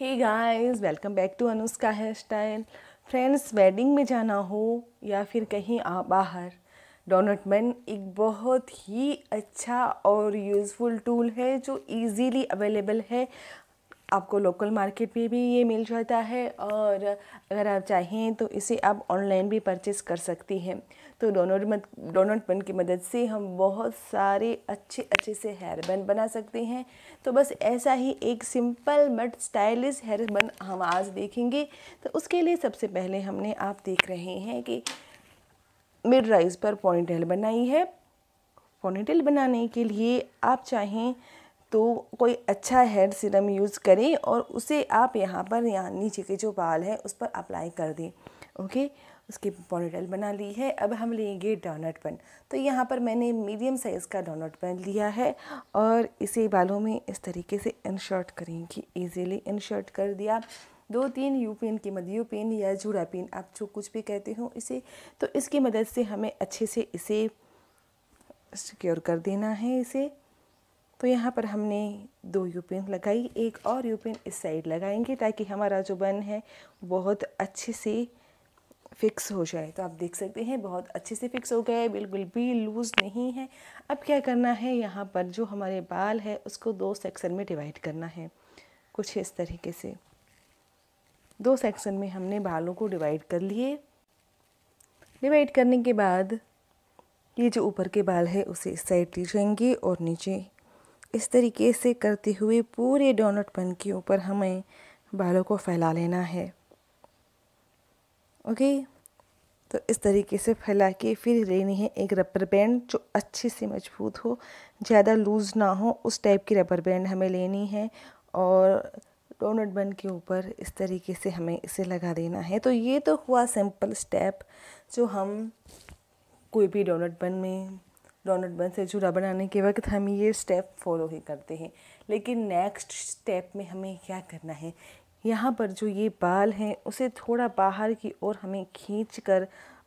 है guys welcome back to Anushka hair style friends wedding में जाना हो या फिर कहीं आ बाहर डोनट मैन एक बहुत ही अच्छा और यूज़फुल टूल है जो इजीली अवेलेबल है आपको लोकल मार्केट में भी ये मिल जाता है और अगर आप चाहें तो इसे आप ऑनलाइन भी परचेस कर सकती हैं तो डोनट मत डोनट पन की मदद से हम बहुत सारे अच्छे अच्छे से हेयर बन बना सकते हैं तो बस ऐसा ही एक सिंपल बट स्टाइलिश हेयर बन हम आज देखेंगे तो उसके लिए सबसे पहले हमने आप देख रहे हैं कि मिड राइज पर पॉनिटेल बनाई है पॉनिटेल बनाने के लिए आप चाहें तो कोई अच्छा हेयर सीरम यूज़ करें और उसे आप यहाँ पर यहाँ नीचे के जो बाल हैं उस पर अप्लाई कर दें ओके उसकी पॉनिटल बना ली है अब हम लेंगे डोनट पेन तो यहाँ पर मैंने मीडियम साइज़ का डोनट पेन लिया है और इसे बालों में इस तरीके से करें करेंगे ईजीली इंशर्ट कर दिया दो तीन यू पेन की मदद यू पेन या जूड़ा पेन आप जो कुछ भी कहते हो इसे तो इसकी मदद से हमें अच्छे से इसे सिक्योर कर देना है इसे तो यहाँ पर हमने दो यूपिन लगाई एक और यूपिन इस साइड लगाएंगे ताकि हमारा जो बन है बहुत अच्छे से फिक्स हो जाए तो आप देख सकते हैं बहुत अच्छे से फिक्स हो गया है बिल्कुल भी लूज़ नहीं है अब क्या करना है यहाँ पर जो हमारे बाल है उसको दो सेक्शन में डिवाइड करना है कुछ इस तरीके से दो सेक्शन में हमने बालों को डिवाइड कर लिए डिवाइड करने के बाद ये जो ऊपर के बाल है उसे इस साइड ले जाएंगे और नीचे इस तरीके से करते हुए पूरे डोनट पन के ऊपर हमें बालों को फैला लेना है ओके तो इस तरीके से फैला के फिर लेनी है एक रबर बैंड जो अच्छे से मजबूत हो ज़्यादा लूज़ ना हो उस टाइप की रबर बैंड हमें लेनी है और डोनट बन के ऊपर इस तरीके से हमें इसे लगा देना है तो ये तो हुआ सिंपल स्टेप जो हम कोई भी डोनट बन में डोनट बन से चूरा बनाने के वक्त हम ये स्टेप फॉलो ही करते हैं लेकिन नेक्स्ट स्टेप में हमें क्या करना है यहाँ पर जो ये बाल हैं उसे थोड़ा बाहर की ओर हमें खींच कर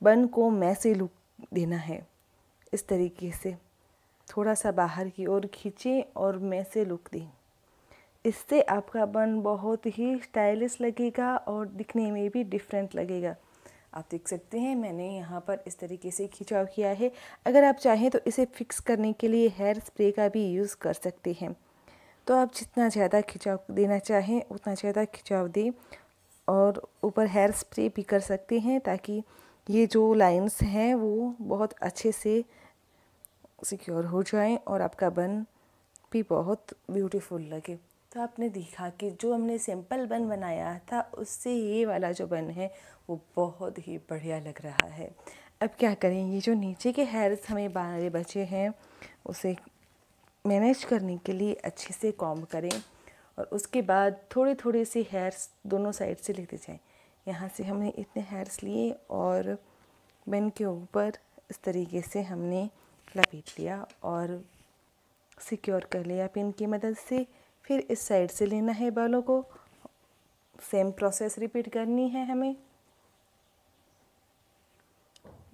बन को मैसे लुक देना है इस तरीके से थोड़ा सा बाहर की ओर खींचें और मैसे लुक दें इससे आपका बन बहुत ही स्टाइलिश लगेगा और दिखने में भी डिफरेंट लगेगा आप देख सकते हैं मैंने यहाँ पर इस तरीके से खिंचाव किया है अगर आप चाहें तो इसे फिक्स करने के लिए हेयर स्प्रे का भी यूज़ कर सकते हैं तो आप जितना ज़्यादा खिंचाव देना चाहें उतना ज़्यादा खिंचाव दें और ऊपर हेयर स्प्रे भी कर सकते हैं ताकि ये जो लाइंस हैं वो बहुत अच्छे से सिक्योर हो जाएं और आपका बन भी बहुत ब्यूटीफुल लगे तो आपने देखा कि जो हमने सिंपल बन बनाया था उससे ये वाला जो बन है वो बहुत ही बढ़िया लग रहा है अब क्या करें ये जो नीचे के हेयर्स हमें बारे बचे हैं उसे मैनेज करने के लिए अच्छे से कॉम करें और उसके बाद थोड़े थोड़े से हेयर्स दोनों साइड से लेते जाएं यहाँ से हमने इतने हेयर्स लिए और बेन के ऊपर इस तरीके से हमने लपेट लिया और सिक्योर कर लिया पिन की मदद से फिर इस साइड से लेना है बालों को सेम प्रोसेस रिपीट करनी है हमें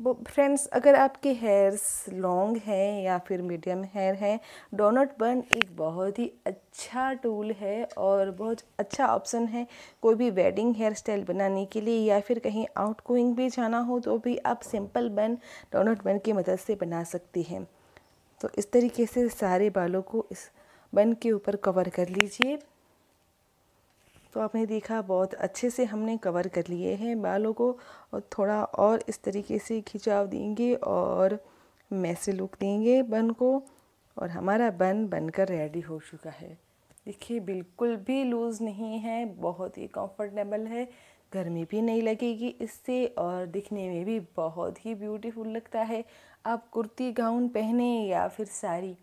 फ्रेंड्स अगर आपके हेयर्स लॉन्ग हैं या फिर मीडियम हेयर हैं डोनट बर्न एक बहुत ही अच्छा टूल है और बहुत अच्छा ऑप्शन है कोई भी वेडिंग हेयर स्टाइल बनाने के लिए या फिर कहीं आउट गोइंग भी जाना हो तो भी आप सिंपल बन डोनट बर्न की मदद से बना सकती हैं तो इस तरीके से सारे बालों को इस बन के ऊपर कवर कर लीजिए तो आपने देखा बहुत अच्छे से हमने कवर कर लिए हैं बालों को और थोड़ा और इस तरीके से खिंचाव देंगे और मैसे लुक देंगे बन को और हमारा बन बनकर रेडी हो चुका है देखिए बिल्कुल भी लूज़ नहीं है बहुत ही कंफर्टेबल है गर्मी भी नहीं लगेगी इससे और दिखने में भी बहुत ही ब्यूटीफुल लगता है आप कुर्ती गाउन पहने या फिर साड़ी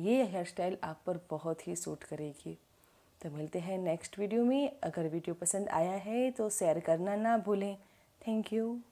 ये हेयर स्टाइल आप पर बहुत ही सूट करेगी तो मिलते हैं नेक्स्ट वीडियो में अगर वीडियो पसंद आया है तो शेयर करना ना भूलें थैंक यू